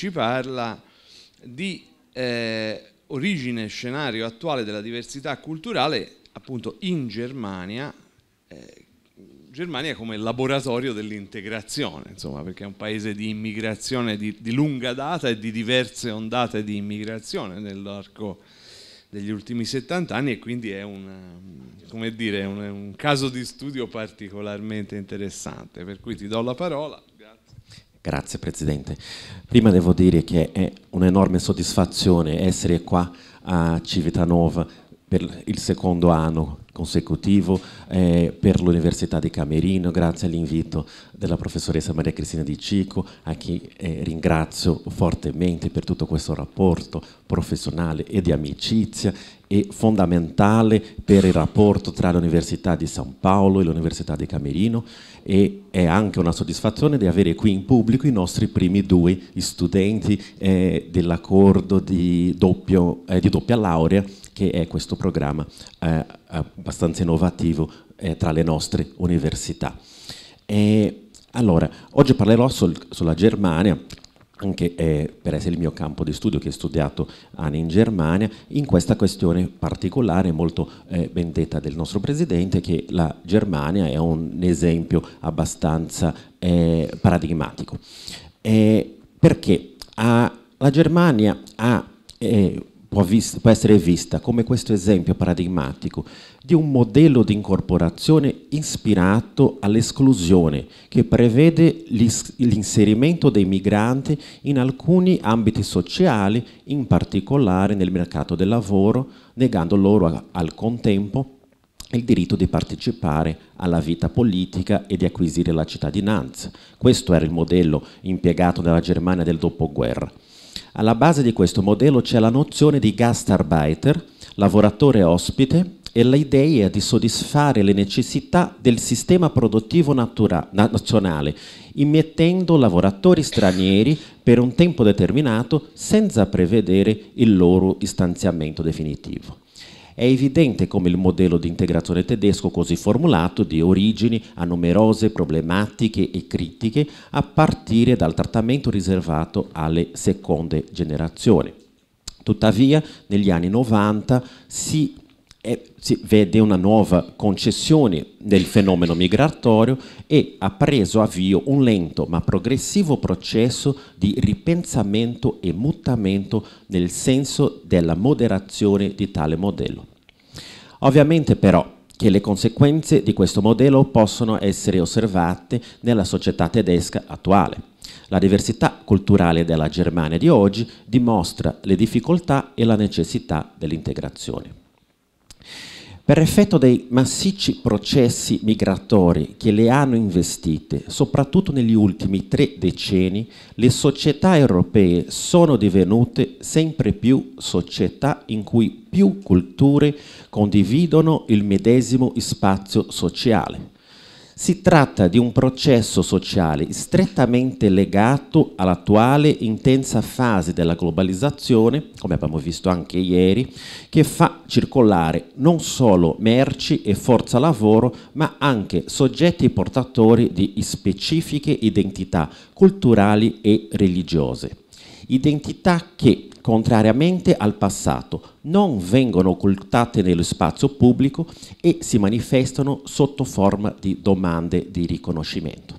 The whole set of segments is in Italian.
ci parla di eh, origine scenario attuale della diversità culturale appunto in Germania, eh, Germania come laboratorio dell'integrazione, insomma, perché è un paese di immigrazione di, di lunga data e di diverse ondate di immigrazione nell'arco degli ultimi 70 anni e quindi è un, come dire, un, un caso di studio particolarmente interessante, per cui ti do la parola. Grazie Presidente. Prima devo dire che è un'enorme soddisfazione essere qua a Civitanova per il secondo anno consecutivo eh, per l'Università di Camerino, grazie all'invito della professoressa Maria Cristina Di Cico, a chi eh, ringrazio fortemente per tutto questo rapporto professionale e di amicizia e fondamentale per il rapporto tra l'Università di San Paolo e l'Università di Camerino e è anche una soddisfazione di avere qui in pubblico i nostri primi due studenti eh, dell'accordo di, eh, di doppia laurea che è questo programma eh, abbastanza innovativo eh, tra le nostre università. E, allora, oggi parlerò sul, sulla Germania, anche eh, per essere il mio campo di studio che ho studiato anni in Germania, in questa questione particolare molto eh, ben detta del nostro Presidente, che la Germania è un esempio abbastanza eh, paradigmatico. perché ha, ah, la Germania ha eh, può, vista, può essere vista come questo esempio paradigmatico di un modello di incorporazione ispirato all'esclusione che prevede l'inserimento dei migranti in alcuni ambiti sociali, in particolare nel mercato del lavoro, negando loro al contempo il diritto di partecipare alla vita politica e di acquisire la cittadinanza. Questo era il modello impiegato dalla Germania del dopoguerra. Alla base di questo modello c'è la nozione di gastarbeiter, lavoratore ospite, e l'idea di soddisfare le necessità del sistema produttivo natura- nazionale, immettendo lavoratori stranieri per un tempo determinato senza prevedere il loro distanziamento definitivo. È evidente come il modello di integrazione tedesco così formulato di origini a numerose problematiche e critiche a partire dal trattamento riservato alle seconde generazioni. Tuttavia, negli anni 90 si e si vede una nuova concessione del fenomeno migratorio e ha preso avvio un lento ma progressivo processo di ripensamento e mutamento nel senso della moderazione di tale modello. Ovviamente però che le conseguenze di questo modello possono essere osservate nella società tedesca attuale. La diversità culturale della Germania di oggi dimostra le difficoltà e la necessità dell'integrazione per effetto dei massicci processi migratori che le hanno investite, soprattutto negli ultimi tre decenni, le società europee sono divenute sempre più società in cui più culture condividono il medesimo spazio sociale. Si tratta di un processo sociale strettamente legato all'attuale intensa fase della globalizzazione, come abbiamo visto anche ieri, che fa circolare non solo merci e forza lavoro, ma anche soggetti portatori di specifiche identità culturali e religiose. Identità che contrariamente al passato, non vengono occultate nello spazio pubblico e si manifestano sotto forma di domande di riconoscimento.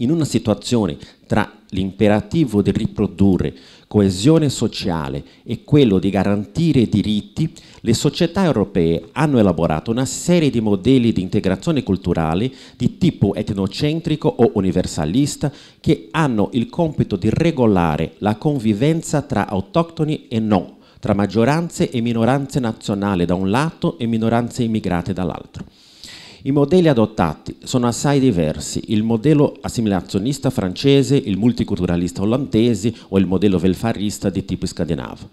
In una situazione tra l'imperativo di riprodurre coesione sociale e quello di garantire diritti, le società europee hanno elaborato una serie di modelli di integrazione culturale di tipo etnocentrico o universalista che hanno il compito di regolare la convivenza tra autoctoni e non, tra maggioranze e minoranze nazionali da un lato e minoranze immigrate dall'altro. I modelli adottati sono assai diversi, il modello assimilazionista francese, il multiculturalista olandese o il modello welfarista di tipo scandinavo.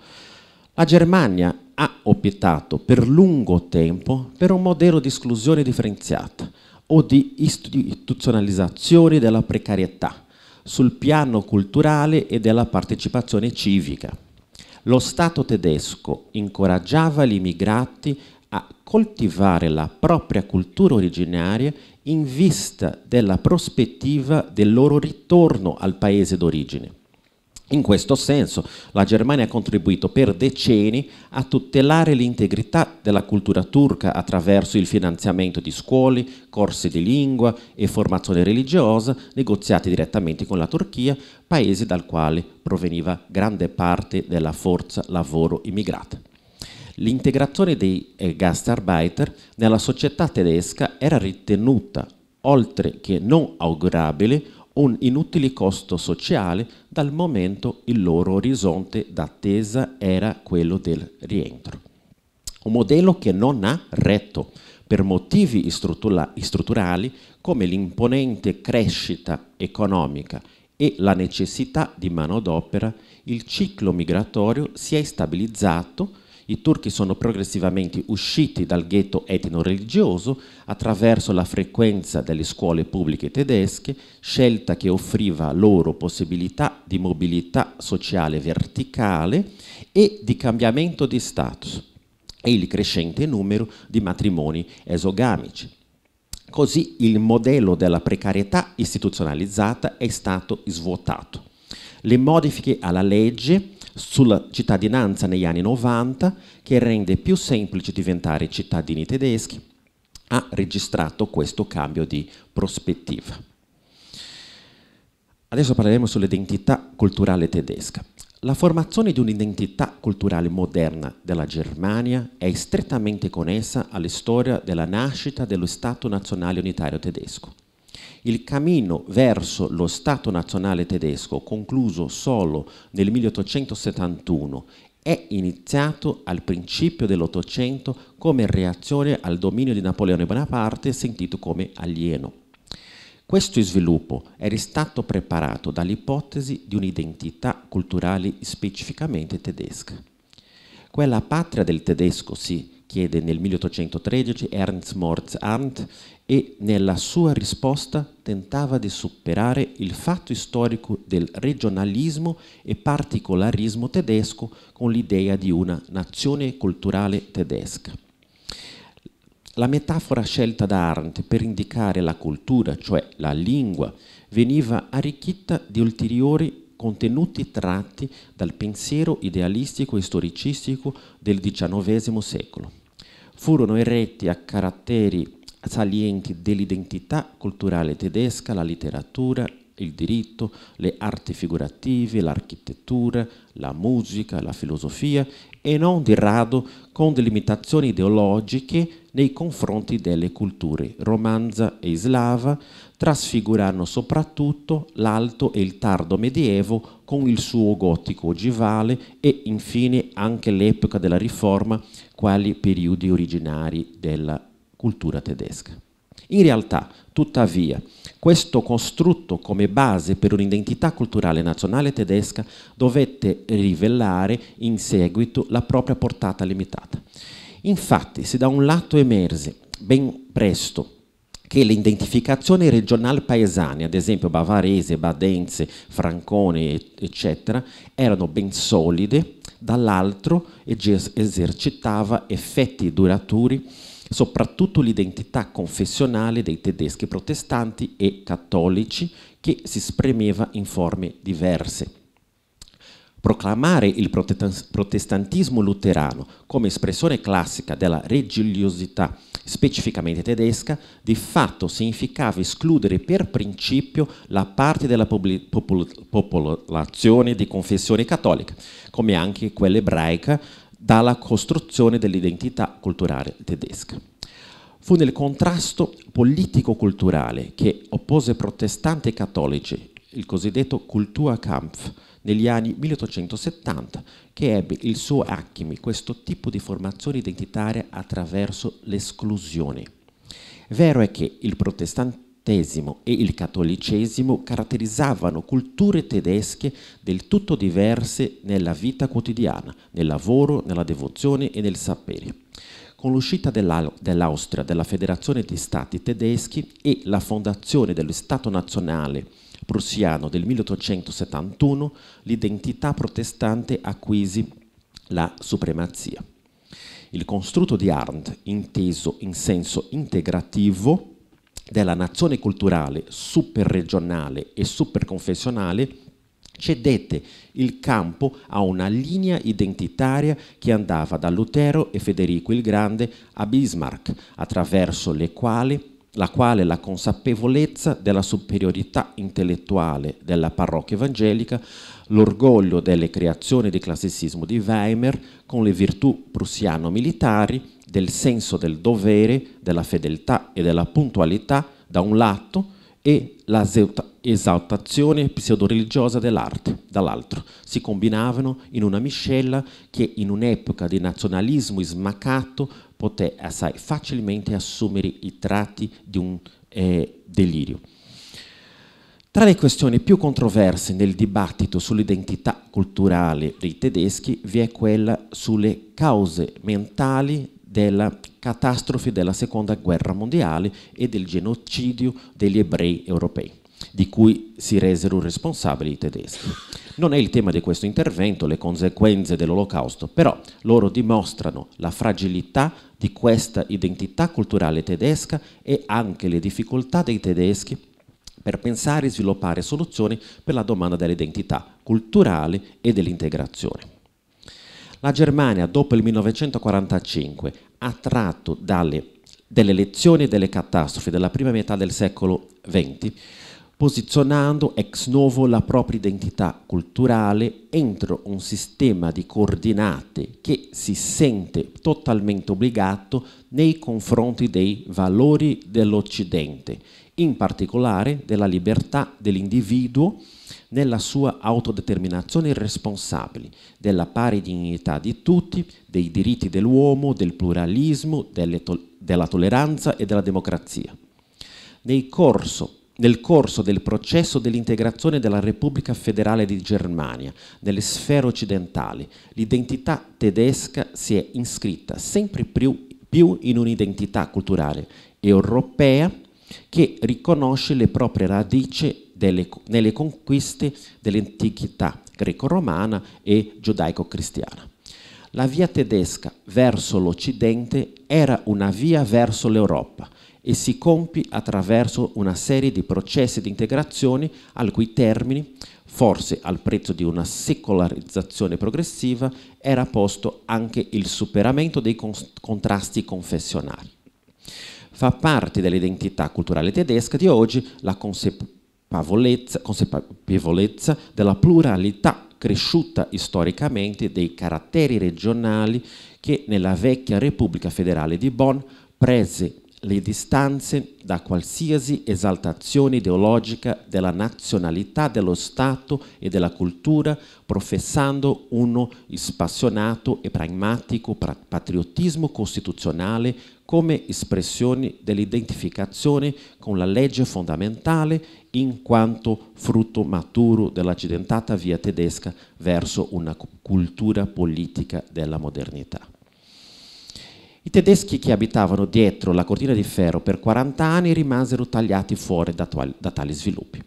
La Germania ha optato per lungo tempo per un modello di esclusione differenziata o di istituzionalizzazione della precarietà sul piano culturale e della partecipazione civica. Lo Stato tedesco incoraggiava gli immigrati a coltivare la propria cultura originaria in vista della prospettiva del loro ritorno al paese d'origine. In questo senso la Germania ha contribuito per decenni a tutelare l'integrità della cultura turca attraverso il finanziamento di scuole, corsi di lingua e formazione religiosa negoziati direttamente con la Turchia, paese dal quale proveniva grande parte della forza lavoro immigrata. L'integrazione dei eh, gastarbeiter nella società tedesca era ritenuta, oltre che non augurabile, un inutile costo sociale dal momento il loro orizzonte d'attesa era quello del rientro. Un modello che non ha retto per motivi strutturali come l'imponente crescita economica e la necessità di manodopera, il ciclo migratorio si è stabilizzato i turchi sono progressivamente usciti dal ghetto etno-religioso attraverso la frequenza delle scuole pubbliche tedesche, scelta che offriva loro possibilità di mobilità sociale verticale e di cambiamento di status e il crescente numero di matrimoni esogamici. Così il modello della precarietà istituzionalizzata è stato svuotato. Le modifiche alla legge sulla cittadinanza negli anni 90 che rende più semplice diventare cittadini tedeschi, ha registrato questo cambio di prospettiva. Adesso parleremo sull'identità culturale tedesca. La formazione di un'identità culturale moderna della Germania è strettamente connessa alla storia della nascita dello Stato nazionale unitario tedesco il cammino verso lo Stato nazionale tedesco, concluso solo nel 1871, è iniziato al principio dell'Ottocento come reazione al dominio di Napoleone Bonaparte sentito come alieno. Questo sviluppo era stato preparato dall'ipotesi di un'identità culturale specificamente tedesca. Quella patria del tedesco, sì, chiede nel 1813 Ernst Moritz Arndt e nella sua risposta tentava di superare il fatto storico del regionalismo e particolarismo tedesco con l'idea di una nazione culturale tedesca. La metafora scelta da Arndt per indicare la cultura, cioè la lingua, veniva arricchita di ulteriori contenuti tratti dal pensiero idealistico e storicistico del XIX secolo. Furono eretti a caratteri salienti dell'identità culturale tedesca la letteratura, il diritto, le arti figurative, l'architettura, la musica, la filosofia e non di rado con delimitazioni ideologiche nei confronti delle culture romanza e slava, trasfigurano soprattutto l'alto e il tardo medievo con il suo gotico ogivale e infine anche l'epoca della Riforma quali periodi originari della cultura tedesca. In realtà, tuttavia, questo costrutto come base per un'identità culturale nazionale tedesca dovette rivelare in seguito la propria portata limitata. Infatti, se da un lato emerse ben presto che l'identificazione regionale paesane, ad esempio bavarese, badense, francone, eccetera, erano ben solide, dall'altro esercitava effetti duraturi soprattutto l'identità confessionale dei tedeschi protestanti e cattolici che si spremeva in forme diverse. Proclamare il protestantismo luterano come espressione classica della religiosità specificamente tedesca, di fatto significava escludere per principio la parte della popol popolazione di confessione cattolica, come anche quella ebraica, dalla costruzione dell'identità culturale tedesca. Fu nel contrasto politico-culturale che oppose protestanti e cattolici, il cosiddetto Kulturkampf, negli anni 1870, che ebbe il suo acchimi questo tipo di formazione identitaria attraverso l'esclusione. Vero è che il protestantesimo e il cattolicesimo caratterizzavano culture tedesche del tutto diverse nella vita quotidiana, nel lavoro, nella devozione e nel sapere. Con l'uscita dell'Austria della Federazione di Stati tedeschi e la fondazione dello Stato nazionale prussiano del 1871, l'identità protestante acquisì la supremazia. Il costrutto di Arndt, inteso in senso integrativo della nazione culturale superregionale e superconfessionale, cedette il campo a una linea identitaria che andava da Lutero e Federico il Grande a Bismarck, attraverso le quali la quale la consapevolezza della superiorità intellettuale della parrocchia evangelica, l'orgoglio delle creazioni di classicismo di Weimar con le virtù prussiano-militari del senso del dovere, della fedeltà e della puntualità da un lato e la esaltazione pseudo-religiosa dell'arte, dall'altro, si combinavano in una miscela che in un'epoca di nazionalismo smaccato poté assai facilmente assumere i tratti di un eh, delirio. Tra le questioni più controverse nel dibattito sull'identità culturale dei tedeschi vi è quella sulle cause mentali della catastrofe della Seconda Guerra Mondiale e del genocidio degli ebrei europei di cui si resero responsabili i tedeschi. Non è il tema di questo intervento, le conseguenze dell'olocausto, però loro dimostrano la fragilità di questa identità culturale tedesca e anche le difficoltà dei tedeschi per pensare e sviluppare soluzioni per la domanda dell'identità culturale e dell'integrazione. La Germania, dopo il 1945, attratto dalle delle lezioni e delle catastrofi della prima metà del secolo XX, posizionando ex novo la propria identità culturale entro un sistema di coordinate che si sente totalmente obbligato nei confronti dei valori dell'Occidente, in particolare della libertà dell'individuo nella sua autodeterminazione responsabile, della pari dignità di tutti, dei diritti dell'uomo, del pluralismo, to della tolleranza e della democrazia. Nel corso nel corso del processo dell'integrazione della Repubblica Federale di Germania nelle sfere occidentali, l'identità tedesca si è iscritta sempre più, più in un'identità culturale europea che riconosce le proprie radici delle, nelle conquiste dell'antichità greco-romana e giudaico-cristiana. La via tedesca verso l'Occidente era una via verso l'Europa e si compie attraverso una serie di processi di integrazione al cui termini, forse al prezzo di una secolarizzazione progressiva, era posto anche il superamento dei contrasti confessionali. Fa parte dell'identità culturale tedesca di oggi la consapevolezza, consapevolezza della pluralità cresciuta storicamente dei caratteri regionali che nella vecchia Repubblica federale di Bonn prese le distanze da qualsiasi esaltazione ideologica della nazionalità, dello Stato e della cultura, professando uno spassionato e pragmatico patriottismo costituzionale come espressione dell'identificazione con la legge fondamentale in quanto frutto maturo dell'accidentata via tedesca verso una cultura politica della modernità. I tedeschi che abitavano dietro la cortina di ferro per 40 anni rimasero tagliati fuori da, da tali sviluppi.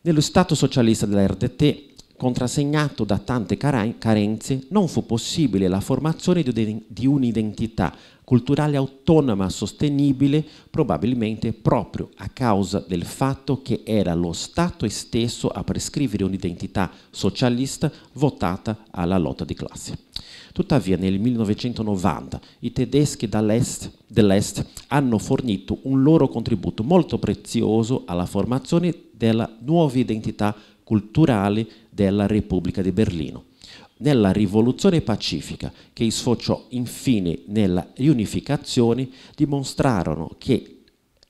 Nello Stato socialista della RDT contrassegnato da tante carenze, non fu possibile la formazione di un'identità culturale autonoma sostenibile, probabilmente proprio a causa del fatto che era lo Stato stesso a prescrivere un'identità socialista votata alla lotta di classe. Tuttavia nel 1990 i tedeschi dell'est hanno fornito un loro contributo molto prezioso alla formazione della nuova identità culturale della Repubblica di Berlino. Nella rivoluzione pacifica, che sfociò infine nella riunificazione, dimostrarono che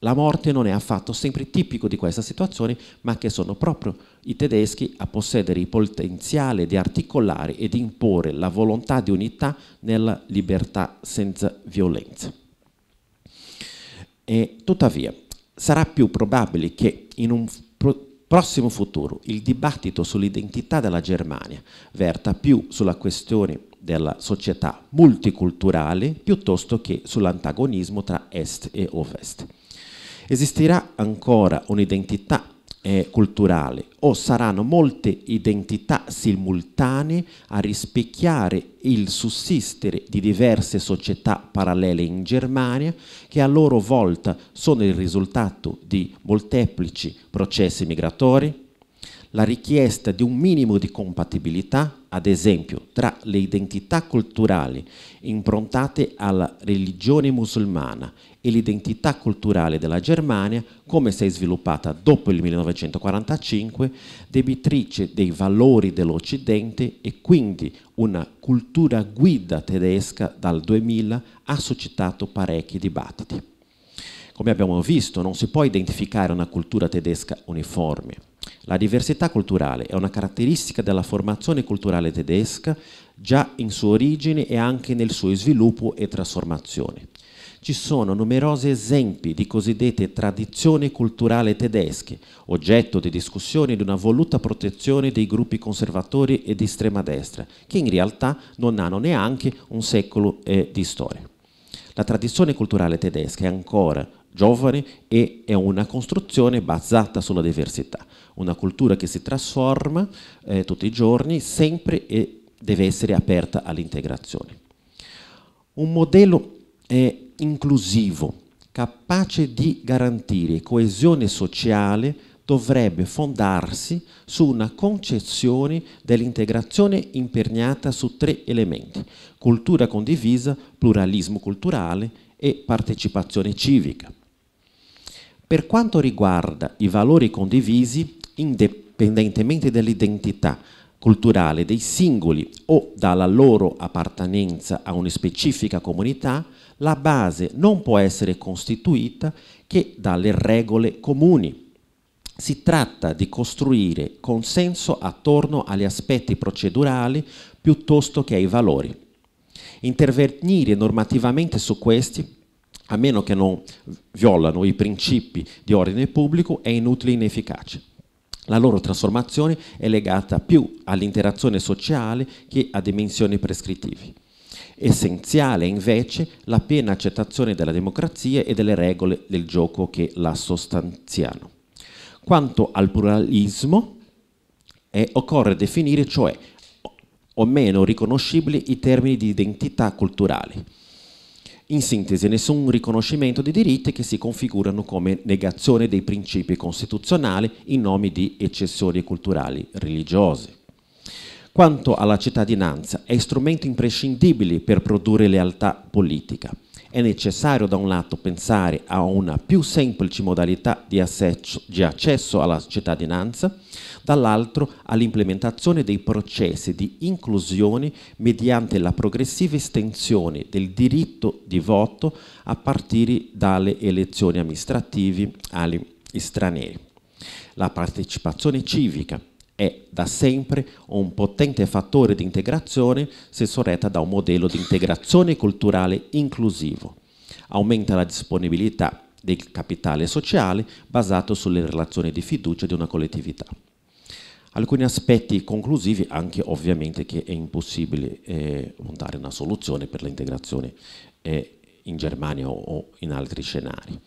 la morte non è affatto sempre tipico di questa situazione, ma che sono proprio i tedeschi a possedere il potenziale di articolare ed imporre la volontà di unità nella libertà senza violenza. E, tuttavia, sarà più probabile che in un prossimo futuro il dibattito sull'identità della Germania verta più sulla questione della società multiculturale piuttosto che sull'antagonismo tra est e ovest. Esisterà ancora un'identità eh, culturale o saranno molte identità simultanee a rispecchiare il sussistere di diverse società parallele in Germania che a loro volta sono il risultato di molteplici processi migratori, la richiesta di un minimo di compatibilità, ad esempio, tra le identità culturali improntate alla religione musulmana e l'identità culturale della Germania, come si è sviluppata dopo il 1945, debitrice dei valori dell'Occidente e quindi una cultura guida tedesca dal 2000 ha suscitato parecchi dibattiti. Come abbiamo visto, non si può identificare una cultura tedesca uniforme la diversità culturale è una caratteristica della formazione culturale tedesca già in sua origine e anche nel suo sviluppo e trasformazione. Ci sono numerosi esempi di cosiddette tradizioni culturali tedesche, oggetto di discussione di una voluta protezione dei gruppi conservatori e di estrema destra, che in realtà non hanno neanche un secolo eh, di storia. La tradizione culturale tedesca è ancora giovane e è una costruzione basata sulla diversità, una cultura che si trasforma eh, tutti i giorni, sempre e deve essere aperta all'integrazione. Un modello eh, inclusivo, capace di garantire coesione sociale, dovrebbe fondarsi su una concezione dell'integrazione imperniata su tre elementi, cultura condivisa, pluralismo culturale e partecipazione civica. Per quanto riguarda i valori condivisi, indipendentemente dall'identità culturale dei singoli o dalla loro appartenenza a una specifica comunità, la base non può essere costituita che dalle regole comuni. Si tratta di costruire consenso attorno agli aspetti procedurali piuttosto che ai valori. Intervenire normativamente su questi a meno che non violano i principi di ordine pubblico, è inutile e inefficace. La loro trasformazione è legata più all'interazione sociale che a dimensioni prescrittive. Essenziale invece la piena accettazione della democrazia e delle regole del gioco che la sostanziano. Quanto al pluralismo, eh, occorre definire cioè o meno riconoscibili i termini di identità culturali in sintesi, nessun riconoscimento di diritti che si configurano come negazione dei principi costituzionali in nome di eccessioni culturali religiose. Quanto alla cittadinanza, è strumento imprescindibile per produrre lealtà politica. È necessario da un lato pensare a una più semplice modalità di accesso alla cittadinanza, dall'altro all'implementazione dei processi di inclusione mediante la progressiva estensione del diritto di voto a partire dalle elezioni amministrative agli stranieri. La partecipazione civica è da sempre un potente fattore di integrazione se sorretta da un modello di integrazione culturale inclusivo. Aumenta la disponibilità del capitale sociale basato sulle relazioni di fiducia di una collettività alcuni aspetti conclusivi, anche ovviamente che è impossibile eh, montare una soluzione per l'integrazione eh, in Germania o, o in altri scenari.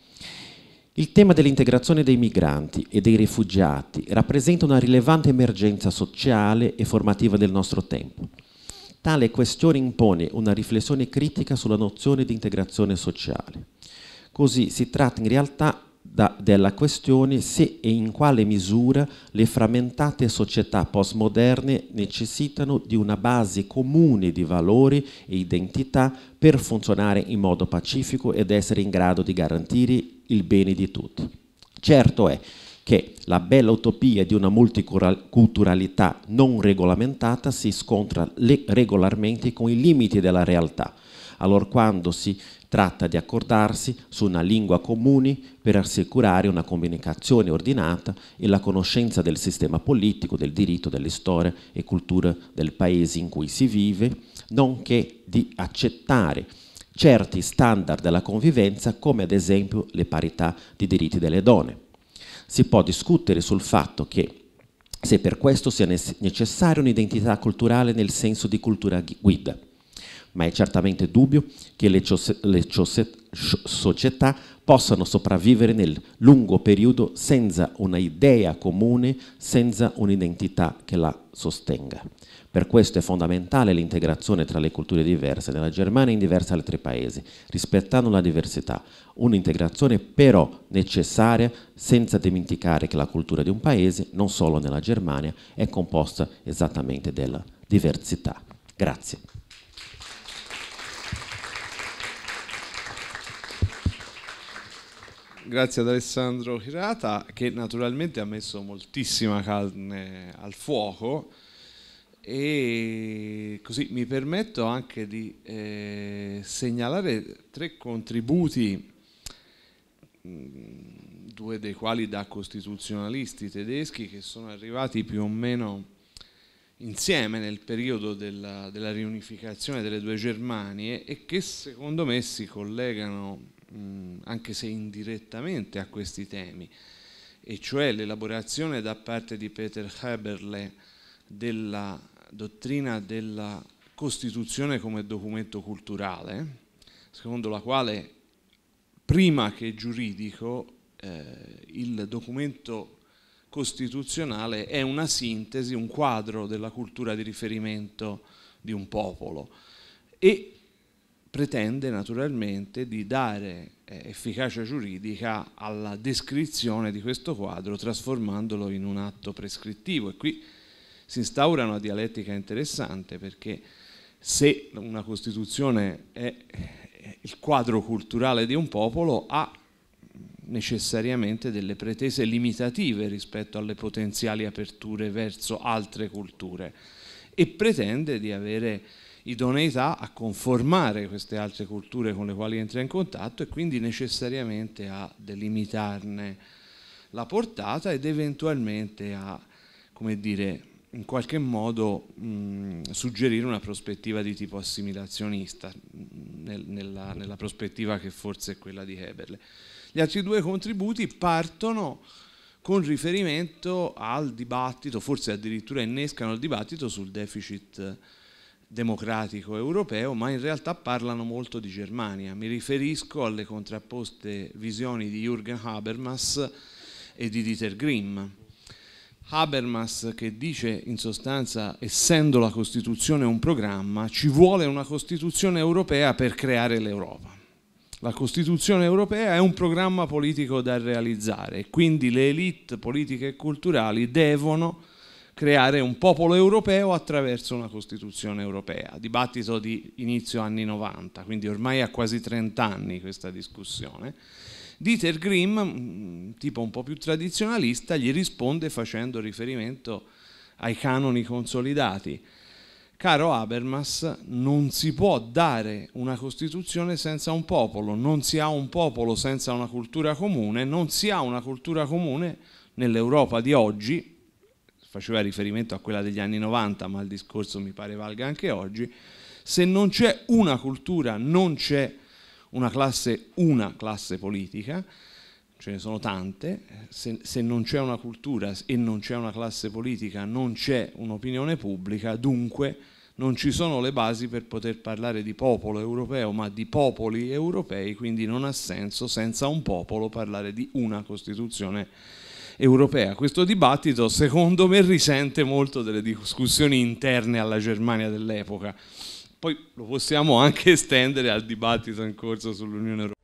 Il tema dell'integrazione dei migranti e dei rifugiati rappresenta una rilevante emergenza sociale e formativa del nostro tempo. Tale questione impone una riflessione critica sulla nozione di integrazione sociale. Così si tratta in realtà da, della questione se e in quale misura le frammentate società postmoderne necessitano di una base comune di valori e identità per funzionare in modo pacifico ed essere in grado di garantire il bene di tutti. Certo è che la bella utopia di una multiculturalità non regolamentata si scontra regolarmente con i limiti della realtà, allora quando si tratta di accordarsi su una lingua comune per assicurare una comunicazione ordinata e la conoscenza del sistema politico, del diritto, delle storie e cultura del paese in cui si vive, nonché di accettare certi standard della convivenza come ad esempio le parità di diritti delle donne. Si può discutere sul fatto che se per questo sia necessaria un'identità culturale nel senso di cultura guida, ma è certamente dubbio che le, le società possano sopravvivere nel lungo periodo senza un'idea comune, senza un'identità che la sostenga. Per questo è fondamentale l'integrazione tra le culture diverse nella Germania e in diversi altri paesi, rispettando la diversità. Un'integrazione però necessaria senza dimenticare che la cultura di un paese, non solo nella Germania, è composta esattamente della diversità. Grazie. grazie ad Alessandro Hirata che naturalmente ha messo moltissima carne al fuoco e così mi permetto anche di eh, segnalare tre contributi, mm, due dei quali da costituzionalisti tedeschi che sono arrivati più o meno insieme nel periodo della, della riunificazione delle due Germanie e che secondo me si collegano mh, anche se indirettamente, a questi temi, e cioè l'elaborazione da parte di Peter Heberle della dottrina della Costituzione come documento culturale, secondo la quale prima che giuridico eh, il documento costituzionale è una sintesi, un quadro della cultura di riferimento di un popolo e pretende naturalmente di dare eh, efficacia giuridica alla descrizione di questo quadro trasformandolo in un atto prescrittivo e qui si instaura una dialettica interessante perché se una Costituzione è il quadro culturale di un popolo ha necessariamente delle pretese limitative rispetto alle potenziali aperture verso altre culture e pretende di avere idoneità a conformare queste altre culture con le quali entra in contatto e quindi necessariamente a delimitarne la portata ed eventualmente a, come dire, in qualche modo mh, suggerire una prospettiva di tipo assimilazionista, nel, nella, nella, prospettiva che forse è quella di Heberle. Gli altri due contributi partono con riferimento al dibattito, forse addirittura innescano il dibattito sul deficit democratico europeo, ma in realtà parlano molto di Germania. Mi riferisco alle contrapposte visioni di Jürgen Habermas e di Dieter Grimm. Habermas che dice in sostanza, essendo la Costituzione un programma, ci vuole una Costituzione europea per creare l'Europa. La Costituzione europea è un programma politico da realizzare, e quindi le elite politiche e culturali devono creare un popolo europeo attraverso una Costituzione europea, dibattito di inizio anni 90, quindi ormai ha quasi 30 anni questa discussione. Dieter Grimm, tipo un po' più tradizionalista, gli risponde facendo riferimento ai canoni consolidati. Caro Habermas, non si può dare una Costituzione senza un popolo, non si ha un popolo senza una cultura comune, non si ha una cultura comune nell'Europa di oggi, faceva riferimento a quella degli anni 90, ma il discorso mi pare valga anche oggi, se non c'è una cultura, non c'è una classe, una classe politica, ce ne sono tante, se, se non c'è una cultura e non c'è una classe politica, non c'è un'opinione pubblica, dunque non ci sono le basi per poter parlare di popolo europeo, ma di popoli europei, quindi non ha senso senza un popolo parlare di una Costituzione europea europea. Questo dibattito secondo me risente molto delle discussioni interne alla Germania dell'epoca. Poi lo possiamo anche estendere al dibattito in corso sull'Unione Europea.